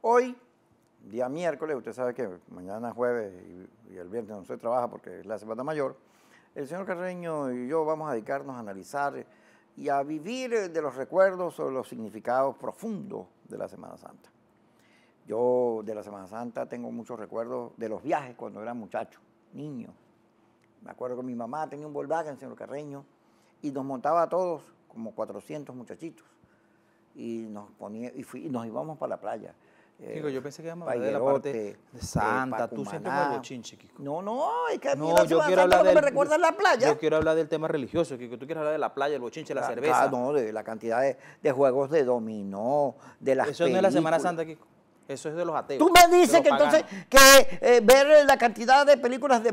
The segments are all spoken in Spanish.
Hoy, día miércoles, usted sabe que mañana jueves y, el viernes no se trabaja porque es la semana mayor, el señor Carreño y yo vamos a dedicarnos a analizar y a vivir de los recuerdos sobre los significados profundos de la Semana Santa. Yo de la Semana Santa tengo muchos recuerdos de los viajes cuando era muchacho, niño. Me acuerdo que mi mamá tenía un Volkswagen, señor Carreño, y nos montaba a todos, como 400 muchachitos, y nos, ponía, y nos íbamos para la playa. Digo, eh, yo pensé que íbamos a hablar de la parte de Santa. Eh, Tú siempre el bochinche, No, no, es que a mí no, yo quiero hablar del, me recuerda a la playa. Yo quiero hablar del tema religioso, Kiko. Tú quieres hablar de la playa, el bochinche, la, cerveza. Ah, no, de la cantidad de, juegos de dominó, de las Eso no es la Semana Santa, Kiko. Eso es de los ateos. Tú me dices que entonces que eh, ver la cantidad de películas de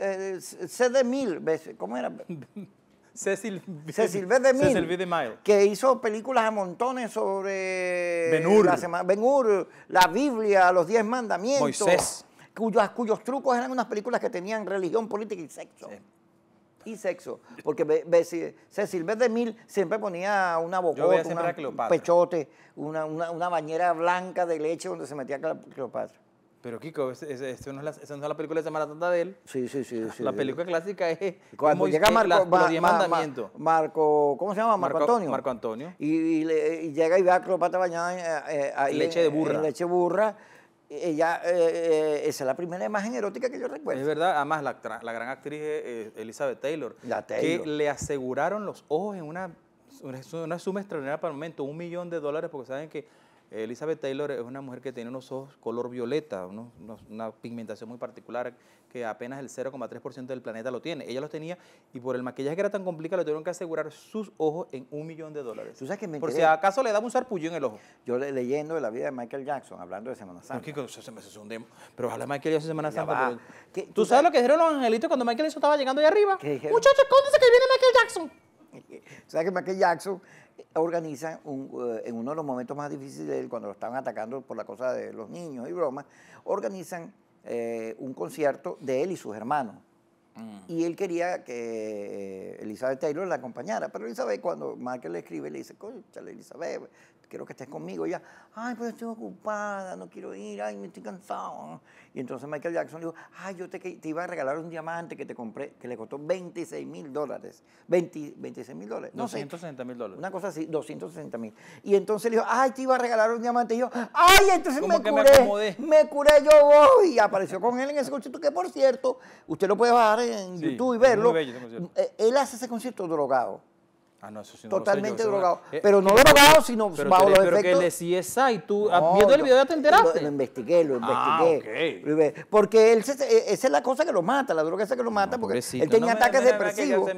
eh, cd veces, ¿cómo era? Cecil, B. Cecil B. que hizo películas a montones sobre Ben-Hur, la, la, Biblia, los diez mandamientos. Cuyos, trucos eran unas películas que tenían religión, política y sexo. y sexo. Porque Cecil B. DeMille siempre ponía una bocota, un pechote, una, bañera blanca de leche donde se metía Cleopatra. Pero Kiko, no es esa no es la película de Semana de él. Sí, sí, sí. la película clásica es Cuando llega Marco, Marco, ¿cómo se llama? Marco, Antonio. Marco Antonio. Y, llega y ve a Cleopatra bañada eh, eh, leche de burra. En leche burra. Ella, eh, esa es la primera imagen erótica que yo recuerdo. Es verdad, además la, gran actriz Elizabeth Taylor, la que le aseguraron los ojos en una, una suma extraordinaria para el momento, un millón de dólares, porque saben que Elizabeth Taylor es una mujer que tiene unos ojos color violeta, una pigmentación muy particular que apenas el 0,3% del planeta lo tiene. Ella los tenía y por el maquillaje que era tan complicado le tuvieron que asegurar sus ojos en un millón de dólares. ¿Tú sabes que me por si acaso le daba un sarpullo en el ojo. Yo leyendo de la vida de Michael Jackson, hablando de Semana Santa. No, con se me un Pero habla Michael Jackson Semana Santa. ¿Tú, sabes lo que dijeron los angelitos cuando Michael Jackson estaba llegando ahí arriba? Muchachos, escóndese que viene Michael Jackson. ¿Sabes que Michael Jackson organizan eh, en uno de los momentos más difíciles, de él, cuando lo estaban atacando por la cosa de los niños y bromas, organizan eh, un concierto de él y sus hermanos. Mm. Y él quería que eh, Elizabeth Taylor la acompañara. Pero Elizabeth, cuando Michael le escribe, le dice, conchale Elizabeth, quiero que estés conmigo. Y ella, ay, pero pues estoy ocupada, no quiero ir, ay, me estoy cansado. Y entonces Michael Jackson le dijo, ay, yo te, iba a regalar un diamante que te compré, que le costó 26 mil dólares. 26 mil dólares. No 260 mil dólares. Una cosa así, 260 mil. Y entonces le dijo, ay, te iba a regalar un diamante. Y yo, ay, entonces me curé. Me, curé, yo voy. Y apareció con él en ese coche, que por cierto, usted lo puede bajar en YouTube y verlo, eh, él hace ese concierto drogado. Ah, no, eso sí totalmente eh, eh, drogado. pero ah, no drogado, sino bajo los efectos. Pero que le y tú viendo el video ya te enteraste. Lo, investigué, lo ah, investigué. Porque él, e-, esa es la cosa que lo mata, la droga esa que lo mata, porque él tenía ataques depresivos.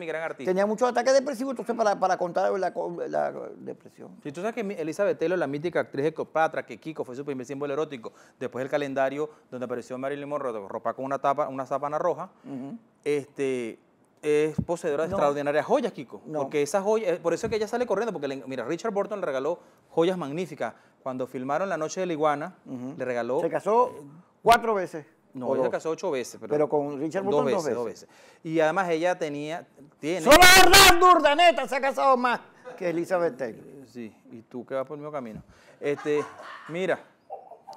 tenía muchos ataques depresivos, entonces para, para contar la, la, depresión. si tú sabes que Elizabeth Taylor, la mítica actriz de Copatra, que Kiko fue su primer símbolo erótico, después del calendario donde apareció Marilyn Monroe, ropa con una, tapa, una sábana roja, este es poseedora de extraordinarias joyas, Kiko. Porque esas joyas, por eso es que ella sale corriendo, porque mira, Richard Burton le regaló joyas magníficas. Cuando filmaron La Noche de la Iguana, le regaló. Se casó eh, cuatro veces. No, ella se casó ocho veces. Pero, pero con Richard Burton dos veces, dos veces. Y además ella tenía. Tiene, Solo Hernando Urdaneta se ha casado más que Elizabeth Taylor. Eh, sí, y tú que vas por el mismo camino. Este, mira,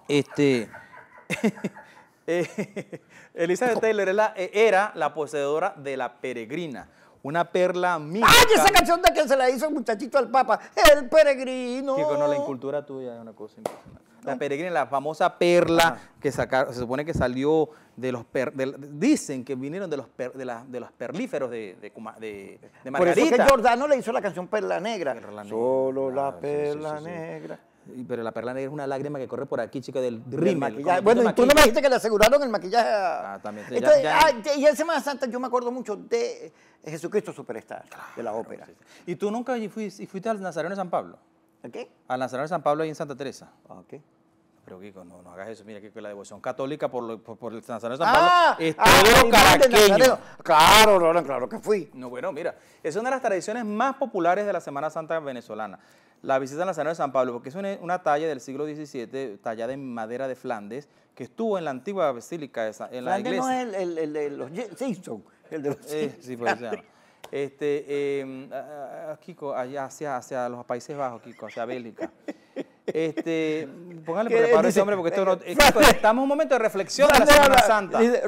este. Eh, Elizabeth Taylor eh, era, la poseedora de la peregrina, una perla mía ¡Ay, esa canción de que se la hizo el muchachito al Papa! ¡El peregrino! Chico, no, la incultura tuya es una cosa La peregrina, la famosa perla que se supone que salió de los, dicen que vinieron de los, de, los perlíferos de, de, de, Margarita. Por que Jordano le hizo la canción Perla Negra. Solo la perla negra. Pero la perla negra es una lágrima que corre por aquí, chica, del rima Bueno, y tú no me dijiste que le aseguraron el maquillaje Ah, también. y en Semana Santa yo me acuerdo mucho de eh, Jesucristo Superestar, de la ópera. ¿Y tú nunca fuiste, fuiste al Nazareno de San Pablo? ¿A qué? Al Nazareno de San Pablo ahí en Santa Teresa. Ah, ok pero Kiko, no, hagas eso. Mira, Kiko, la devoción católica por, el por, de el San San Pablo ah, es ah, todo caraqueño. Claro, claro que fui. No, bueno, mira, es una de las tradiciones más populares de la Semana Santa venezolana la visita al Nazareno de San Pablo, porque es una, una, talla del siglo XVII, tallada en madera de Flandes, que estuvo en la antigua basílica, de en la iglesia. no es el, el, el de los Simpson, el de los eh, Sí, pues, Este, em, Kiko, allá hacia, hacia los Países Bajos, Kiko, hacia Bélgica. Este, póngale preparo dice, ese hombre porque esto no, eh, estamos en un momento de reflexión de la Semana Santa. Dice,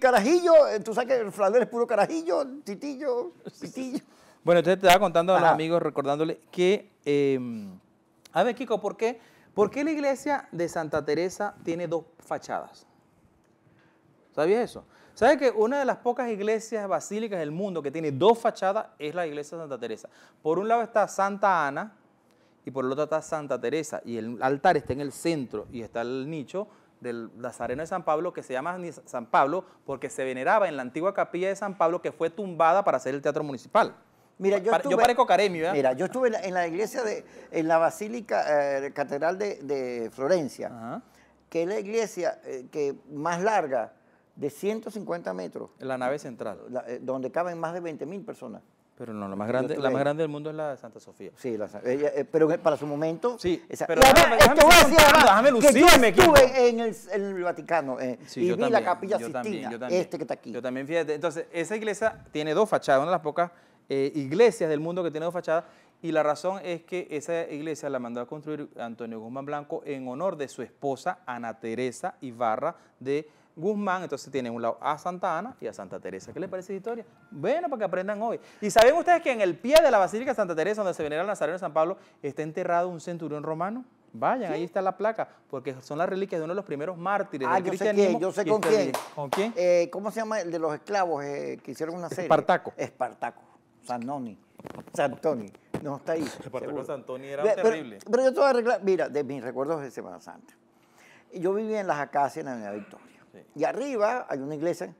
carajillo, eh, tú sabes que Flandes es puro carajillo, titillo, titillo. Bueno, entonces te estaba contando a los amigos, recordándole que... Em, a ver, Kiko, ¿por qué, ¿por qué la iglesia de Santa Teresa tiene dos fachadas? ¿Sabías eso? ¿Sabes que una de las pocas iglesias basílicas del mundo que tiene dos fachadas es la iglesia de Santa Teresa? Por un lado está Santa Ana y por el otro está Santa Teresa. Y el altar está en el centro y está el nicho del Nazareno de San Pablo que se llama San Pablo porque se veneraba en la antigua capilla de San Pablo que fue tumbada para hacer el teatro municipal. Mira, yo, estuve, yo parezco caremio, Mira, yo estuve en la, en la, iglesia, de, en la Basílica eh, Catedral de, Florencia, que es la iglesia eh, que más larga, de 150 metros. La nave central. Eh, donde caben más de 20 mil personas. Pero no, la más grande, la más grande del mundo es la de Santa Sofía. Sí, la, pero para su momento. Sí, esa, pero déjame, déjame, lucirme, que yo estuve en el, Vaticano y vi la Capilla yo Sistina, también, yo también, este que está aquí. Yo también, fíjate. Entonces, esa iglesia tiene dos fachadas, una de las pocas eh, iglesias del mundo que tienen dos fachadas y la razón es que esa iglesia la mandó a construir Antonio Guzmán Blanco en honor de su esposa Ana Teresa Ibarra de Guzmán. Entonces tiene un lado a Santa Ana y a Santa Teresa. ¿Qué les parece la historia? Bueno, para que aprendan hoy. Y saben ustedes que en el pie de la Basílica de Santa Teresa, donde se venera el Nazareno de San Pablo, está enterrado un centurión romano. Vayan, ahí está la placa, porque son las reliquias de uno de los primeros mártires ah, de la yo cristianismo. yo sé con quién. ¿Con eh, quién? ¿Cómo se llama el de los esclavos eh, que hicieron una serie? Espartaco. Espartaco. San Toni, No está ahí. El pasó con Santoni era terrible. Pero, yo te voy a arreglar. Mira, de mis recuerdos de Semana Santa. Yo vivía en las Acacias, en la Victoria. Y arriba hay una iglesia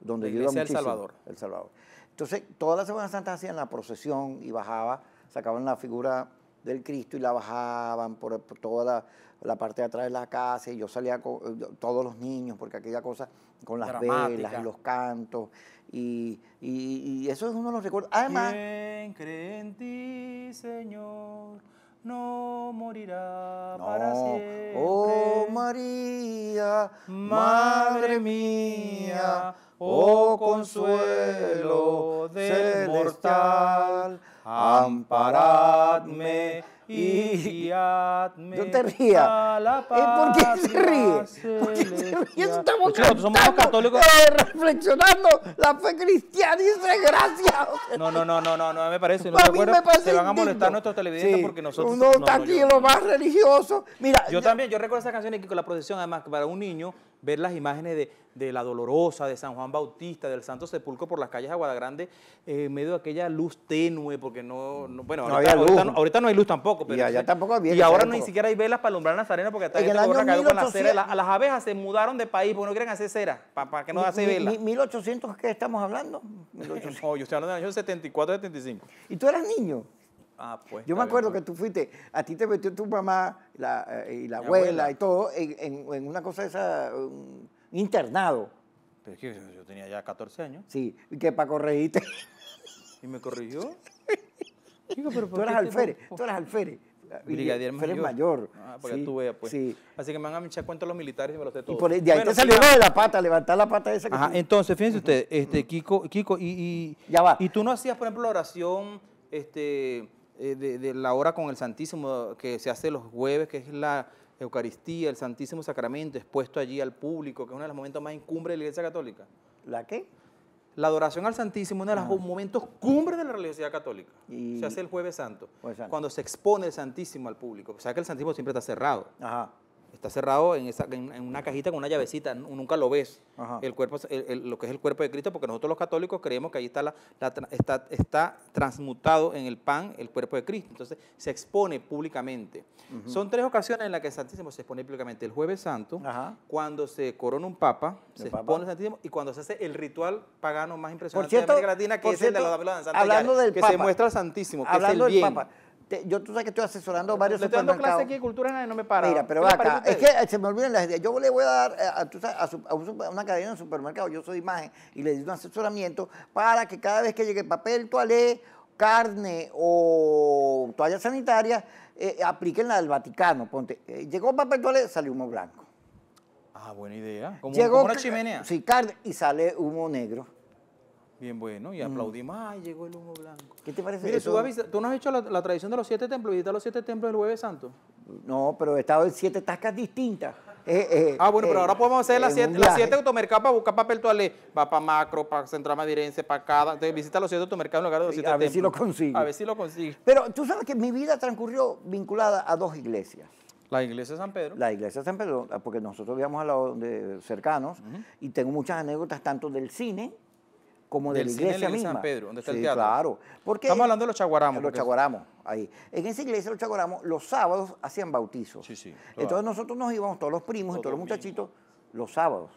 donde yo iba El Salvador. El Salvador. Entonces, toda la Semana Santa hacían la procesión y bajaba, sacaban la figura del Cristo y la bajaban por, toda la parte de atrás de la casa y yo salía con eh, todos los niños, porque aquella cosa con las velas y los cantos. Y, eso es uno de los recuerdos. Además... ¿Quién cree en ti, Señor? no morirá para siempre. Oh María, Madre mía, oh, oh consuelo del mortal. Amparadme y guiadme. No te rías. por qué se ríe? ¿Por qué se Estamos pues pues somos católicos. Eh, reflexionando la fe cristiana dice gracias. No, no, no, no, no, no me parece. No a mí me parece. Se van a molestar nuestros televidentes porque nosotros. Uno está aquí en lo más religioso. Mira. Yo, yo también, yo recuerdo esa canción aquí con la procesión, además, para un niño ver las imágenes de, de la Dolorosa, de San Juan Bautista, del Santo Sepulcro por las calles de Aguadagrande, eh, en medio de aquella luz tenue, porque no, bueno, ahorita, había luz. Ahorita, no, hay luz tampoco. Pero y tampoco Y ahora ni siquiera hay velas para alumbrar las Nazareno, porque hasta el año 1800, con la cera. las abejas se mudaron de país porque no quieren hacer cera, para, para que no hace velas. ¿1800 qué estamos hablando? 1800. no, yo estoy hablando del año 74, 75. ¿Y tú eras niño? Ah, pues, Yo me acuerdo pues. que tú fuiste, a ti te metió tu mamá eh, y la abuela, y todo en, una cosa esa, un internado. Pero es que yo, tenía ya 14 años. Sí, y que para corregirte. ¿Y me corrigió? tú eras alférez, tú eras alférez. Brigadier mayor. Ah, porque tú veas, pues. Así que me van a echar cuenta los militares y me los de todo. Y de ahí te salió de la pata, levantar la pata esa. Que Ajá, entonces, fíjense usted, este, Kiko, Kiko y, y, Ya va. Y tú no hacías, por ejemplo, la oración, este, eh, de, la hora con el Santísimo que se hace los jueves, que es la Eucaristía, el Santísimo Sacramento expuesto allí al público, que es uno de los momentos más cumbre de la Iglesia Católica. ¿La qué? La adoración al Santísimo, uno de los ah. momentos cumbres de la religiosidad católica. Se hace el jueves santo, cuando se expone el Santísimo al público. O sea que el Santísimo siempre está cerrado. Ajá. Está cerrado en, en, una cajita con una llavecita, nunca lo ves. El cuerpo, lo que es el cuerpo de Cristo, porque nosotros los católicos creemos que ahí está, está, está transmutado en el pan el cuerpo de Cristo. Entonces se expone públicamente. Son tres ocasiones en las que el Santísimo se expone públicamente. El jueves santo, cuando se corona un papa, se expone el Santísimo y cuando se hace el ritual pagano más impresionante cierto, de América Latina, que es el de la de hablando del que se muestra Santísimo, hablando es el bien. Del papa, yo tú sabes que estoy asesorando varios Le estoy dando clase aquí de cultura y no me para. Mira, pero va acá, es que se me olvidan las ideas. Yo le voy a dar eh, a, tú a, un, una cadena de supermercado, yo soy imagen, y le doy un asesoramiento para que cada vez que llegue papel, toalé, carne o toalla sanitaria, eh, apliquen la del Vaticano. Ponte, eh, llegó papel toalé, salió humo blanco. Ah, buena idea. Como, como una chimenea. Sí, carne, y sale humo negro. Bien bueno, y mm. aplaudimos, ay, llegó el humo blanco. ¿Qué te parece Mire, Tú, has, tú, no has hecho la, tradición de los siete templos, ¿Visitas los siete templos del jueves santo? No, pero he estado en siete tascas distintas. Eh, eh, ah, bueno, pero eh, ahora podemos hacer las siete, las siete automercados para buscar papel toalé. Va para Macro, para Central Madirense, para cada. Entonces visita los siete automercados en lugar de los siete A ver si lo consigue. A ver si lo consigue. Pero tú sabes que mi vida transcurrió vinculada a dos iglesias. La iglesia de San Pedro. La iglesia de San Pedro, ah, porque nosotros vivíamos a los cercanos y tengo muchas anécdotas tanto del cine como de la iglesia misma. San Pedro, donde está el teatro. claro. Estamos hablando de los chaguaramos. Los chaguaramos, ahí. En esa iglesia los chaguaramos, los sábados hacían bautizos. Sí, sí. Entonces nosotros nos íbamos, todos los primos y todos los muchachitos, los sábados.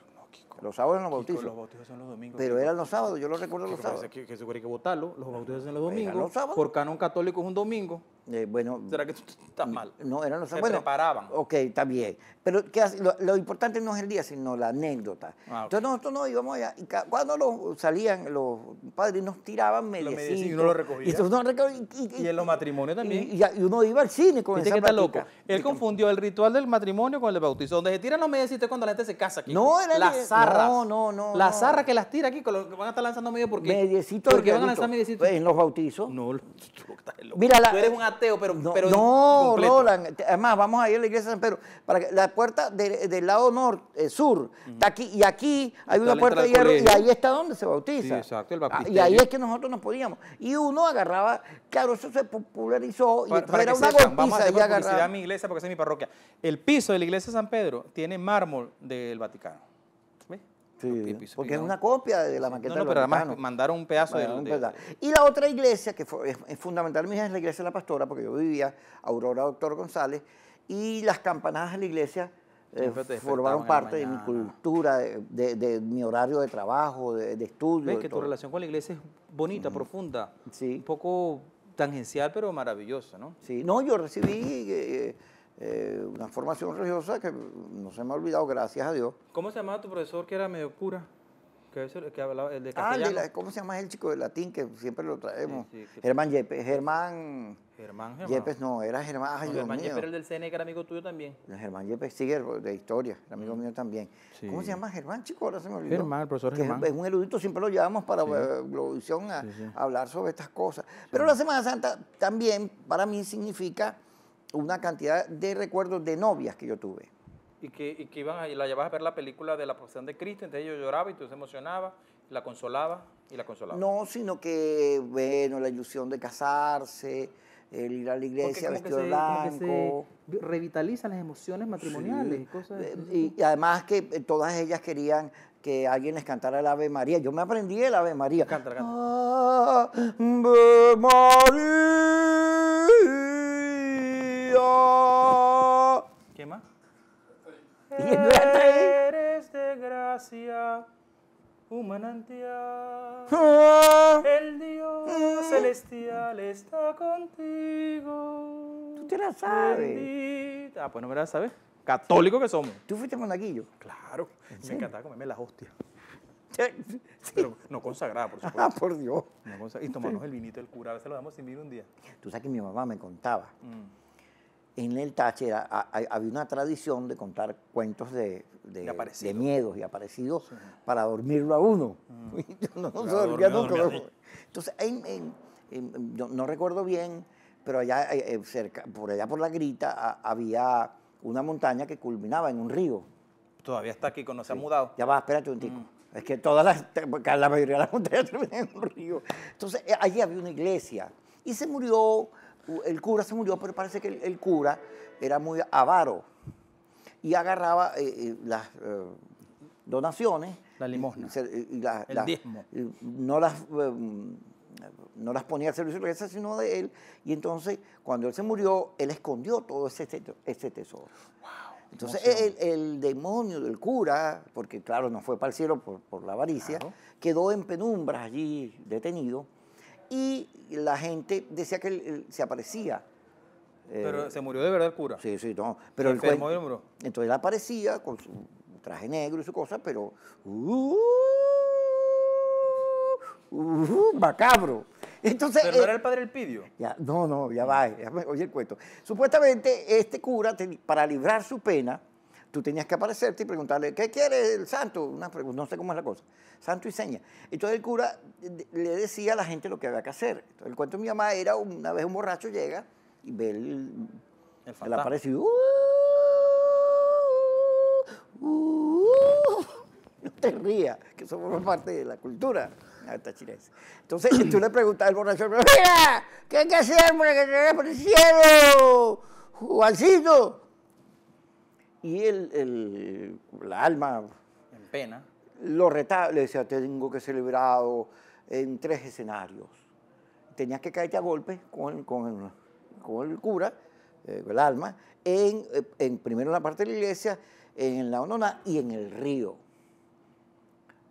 los sábados eran los bautizos. los bautizos son los domingos. Pero eran los sábados, yo lo recuerdo los sábados. Que, que se que votarlo, los bautizos eran los domingos. Los sábados. Por canon católico es un domingo. Eh, bueno, ¿Será que tú estás mal? No, eran los Se preparaban. Ok, está bien. Pero Lo, importante no es el día, sino la anécdota. Ah, entonces nosotros no íbamos allá. Y cuando salían, los padres nos tiraban mediecitos Y uno lo recogía. Y, y, en los matrimonios también. Y, uno iba al cine con esa que Él confundió el ritual del matrimonio con el bautizo. Donde se tiran los mediecitos cuando la gente se casa aquí. No, era Las zarra. No, no, no. Las zarra zarras que las tira aquí, con lo que van a estar lanzando medio porque. Mediecitos. Porque van a lanzar mediecitos. Pues, en los bautizos. No, tú, Mira, eres un pero. No, no Roland. Además, vamos a ir a la iglesia de San Pedro. Para que, la puerta del lado norte, eh, sur, está aquí, y aquí hay una puerta de hierro, y ahí está donde se bautiza. exacto, el ah, y ahí es que nosotros nos podíamos. Y uno agarraba, claro, eso se popularizó, y era una golpiza Vamos a mi iglesia porque es mi parroquia. El piso de la iglesia de San Pedro tiene mármol del Vaticano porque es una copia de la maqueta. No, no pero además mandaron un pedazo de, un Y la otra iglesia, que es, fundamental, mija, es la iglesia de la pastora, porque yo vivía, Aurora Doctor González, y las campanadas de la iglesia eh, formaron parte de mi cultura, de, mi horario de trabajo, de, de estudio. Ves que tu relación con la iglesia es bonita, profunda, sí. un poco tangencial, pero maravillosa, ¿no? Sí, no, yo recibí... Eh, eh, una formación religiosa que no se me ha olvidado, gracias a Dios. ¿Cómo se llamaba tu profesor que era medio cura? Ah, ¿cómo se llama el chico de latín que siempre lo traemos? Germán Yepes. Germán... Germán Yepes no, era Germán. Ay, Germán Yepes era el del CNE, que era amigo tuyo también. Germán Yepes, sigue de historia, era amigo mm. mío también. ¿Cómo se llama Germán, chico? Ahora se me olvidó. Germán, el profesor Germán. Es un erudito, siempre lo llevamos para eh, Globovisión a hablar sobre estas cosas. Pero la Semana Santa también para mí significa una cantidad de recuerdos de novias que yo tuve. Y que, iban a, la llevabas a ver la película de la profesión de Cristo, entonces yo lloraba y tú se emocionabas, la consolaba y la consolaba No, sino que, bueno, la ilusión de casarse, el ir a la iglesia vestido blanco. revitalizan las emociones matrimoniales. Eh, y, además que eh, todas ellas querían que alguien les cantara el Ave María. Yo me aprendí el Ave María. Canta, canta. Ave María más? ¿Quién más? Eres de gracia, un ah. El Dios celestial está contigo. Tú te la sabes. Ah, pues no me la sabes. Católico que somos. ¿Tú fuiste monaguillo? Claro. Me encantaba comerme las hostias. Pero no consagrada, por ah, supuesto. Ah, por Dios. y tomarnos el vinito del cura, a veces lo damos sin vino un día. Tú sabes que mi mamá me contaba. Mm en el Táchira había una tradición de contar cuentos de, miedos y aparecidos para dormirlo a uno. Mm. Entonces, no recuerdo bien, pero allá eh, eh, cerca, por allá por la grita había una montaña que culminaba en un río. Todavía está aquí, no se ha mudado. Ya va, espérate un mm. tico. Es que todas las, la mayoría de las montañas terminan en un río. Entonces, eh, allí había una iglesia y se murió el cura se murió, pero parece que el, cura era muy avaro y agarraba eh, eh, las eh, donaciones. La limosna. el diezmo. No las, em, no las ponía al servicio de la sino de él. Y entonces, cuando él se murió, él escondió todo ese, tesoro. Entonces el, demonio del cura, porque claro, no fue para el cielo por, la avaricia, quedó en penumbras allí detenido y la gente decía que él, se aparecía. Pero eh, se murió de verdad el cura. Sí, sí, no. Pero el Entonces él aparecía con su traje negro y su cosa, pero uh, uh, macabro. Entonces, ¿Pero eh, era el padre Elpidio? Ya, no, no, ya va, ya oye el cuento. Supuestamente este cura, para librar su pena, tú tenías que aparecerte y preguntarle, ¿qué quiere el santo? Una pregunta, no sé cómo es la cosa. Santo y seña. Entonces el cura le decía a la gente lo que había que hacer. Entonces, el cuento de mi mamá era, una vez un borracho llega y ve el, aparecido. no uh, uh, uh". te rías, que somos parte de la cultura hasta chinesa. Entonces tú le preguntas al borracho, mira, ¿qué hay que hacer que te por el cielo? Juancito, y el, alma... En pena. Lo retaba, le decía, tengo que celebrado en tres escenarios. Tenías que caerte a golpe con, con, con el cura, eh, el alma, en, primero en la parte de la iglesia, en la onona y en el río.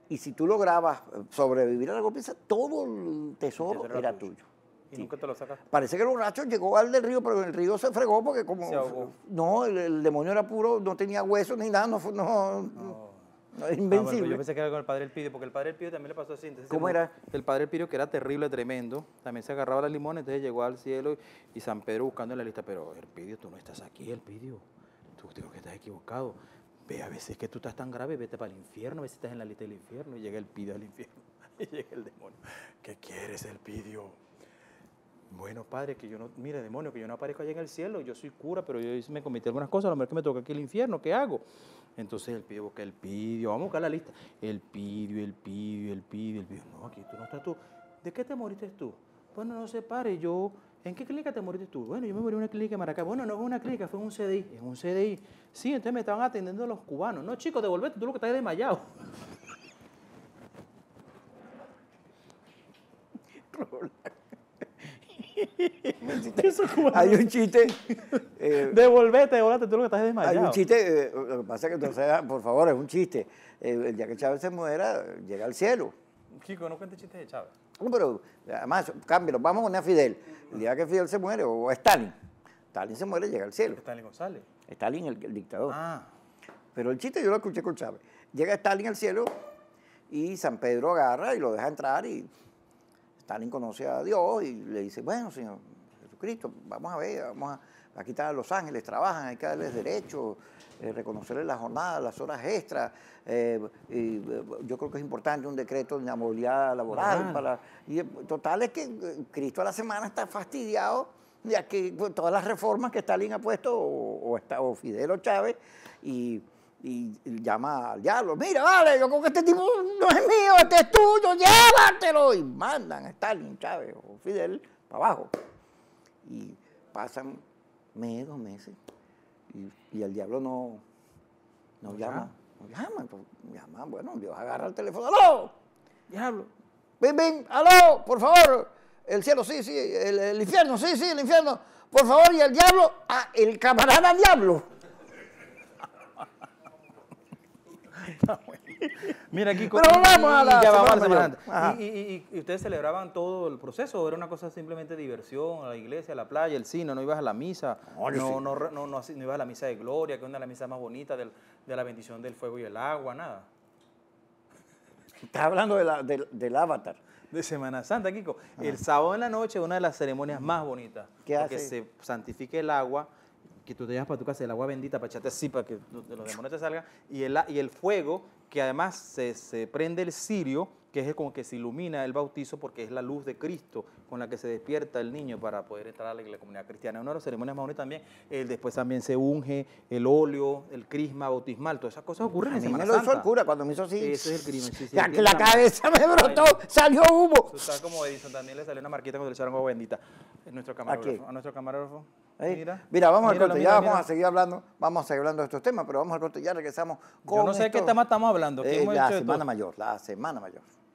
Y si tú lograbas sobrevivir a la golpiza, todo el tesoro, era tuyo. ¿Y nunca te lo sacas Parece que el borracho llegó al del río, pero el río se fregó porque como... no, el, demonio era puro, no tenía huesos ni nada, no... Fue, invencible. Ah, yo pensé que era con el padre El Pidio, porque el padre El Pidio también le pasó así. ¿Cómo era? El padre El que era terrible, tremendo, también se agarraba las limones entonces llegó al cielo y, San Pedro buscando en la lista, pero El Pidio, tú no estás aquí, El pidio. tú digo que estás equivocado. Ve, a veces que tú estás tan grave, vete para el infierno, a veces estás en la lista del infierno y llega El Pidio al infierno y llega el demonio. ¿Qué quieres, El Pidio? Bueno, padre, que yo no, mire, demonio, que yo no aparezco allá en el cielo, yo soy cura, pero yo me cometí algunas cosas, a lo mejor que me toca aquí el infierno, ¿qué hago? Entonces el pidió, que el pidió, vamos a buscar la lista. el pidió, el pidió, el pidió, el pidió. No, aquí tú no estás tú. ¿De qué te moriste tú? Bueno, no se padre, yo, ¿en qué clínica te moriste tú? Bueno, yo me morí en una clínica en Maracay. Bueno, no fue una clínica, fue un CDI. En un CDI. Sí, entonces me estaban atendiendo los cubanos. No, chico, devolvete, tú lo que estás desmayado. Hay un chiste. Eh, Devolvete, tú lo que estás desmayado. Hay un chiste, eh, lo que pasa es que ah, por favor, es un chiste. Eh, el día que Chávez se muera, llega al cielo. Chico, no cuentes chistes de Chávez. No, pero además, cámbialo, vamos con a Fidel. El día que Fidel se muere, o Stalin. Stalin se muere, llega al cielo. Stalin González. Stalin, el, el dictador. Ah. Pero el chiste yo lo escuché con Chávez. Llega Stalin al cielo y San Pedro agarra y lo deja entrar y Stalin conoce a Dios y le dice, bueno, Señor Jesucristo, vamos a ver, vamos a, quitar a los ángeles, trabajan, hay que darles derecho, eh, reconocerles la jornada, las horas extras. Eh, eh, yo creo que es importante un decreto de movilidad laboral. para y Total es que Cristo a la semana está fastidiado de aquí, pues, todas las reformas que Stalin ha puesto, o, o, o Fidel o Chávez, y y, llama al diablo, mira, vale, yo con este tipo no es mío, este es tuyo, llévatelo. Y mandan a Stalin, Chávez o Fidel para abajo. Y pasan meses, meses, y, el diablo no, no, llama. No llama, pues, llama, bueno, Dios agarra el teléfono, ¡aló! Diablo, ven, ven, aló, por favor. El cielo, sí, sí, el, el infierno, sí, sí, el infierno, por favor, y el diablo, ah, el camarada diablo Mira, aquí Pero vamos a la, ya vamos a semana ¿Y, ustedes celebraban todo el proceso? ¿O era una cosa simplemente diversión? ¿A la iglesia, a la playa, el cine? ¿No ibas a la misa? No, no, ibas a la misa de gloria, que es una de las misas más bonitas de la bendición del fuego y el agua, nada. Estás hablando del avatar. De Semana Santa, Kiko. Ah. El sábado en la noche es una de las ceremonias mm. más bonitas. Que se santifique el agua que tú te llevas para tu casa, el agua bendita para echarte así, para que de los demonios te salgan, y el, y el fuego, que además se, se prende el cirio, que es como que se ilumina el bautizo porque es la luz de Cristo con la que se despierta el niño para poder entrar a la, comunidad cristiana. Una de las ceremonias más también, el, eh, después también se unge el óleo, el crisma bautismal, todas esas cosas ocurren a mí Semana me hizo el cura cuando me hizo así. Ese es el crimen, Sí, sí, la, la cabeza me brotó, salió humo. Eso está como Edison Daniel, le salió una marquita cuando le echaron agua bendita. Eh, nuestro camarógrafo. ¿A, a nuestro camarógrafo. Mira, vamos al corte, ya vamos a seguir hablando, vamos a seguir hablando de estos temas, pero vamos al corte, ya regresamos con Yo no sé qué tema estamos hablando. Eh, la semana mayor, la semana mayor.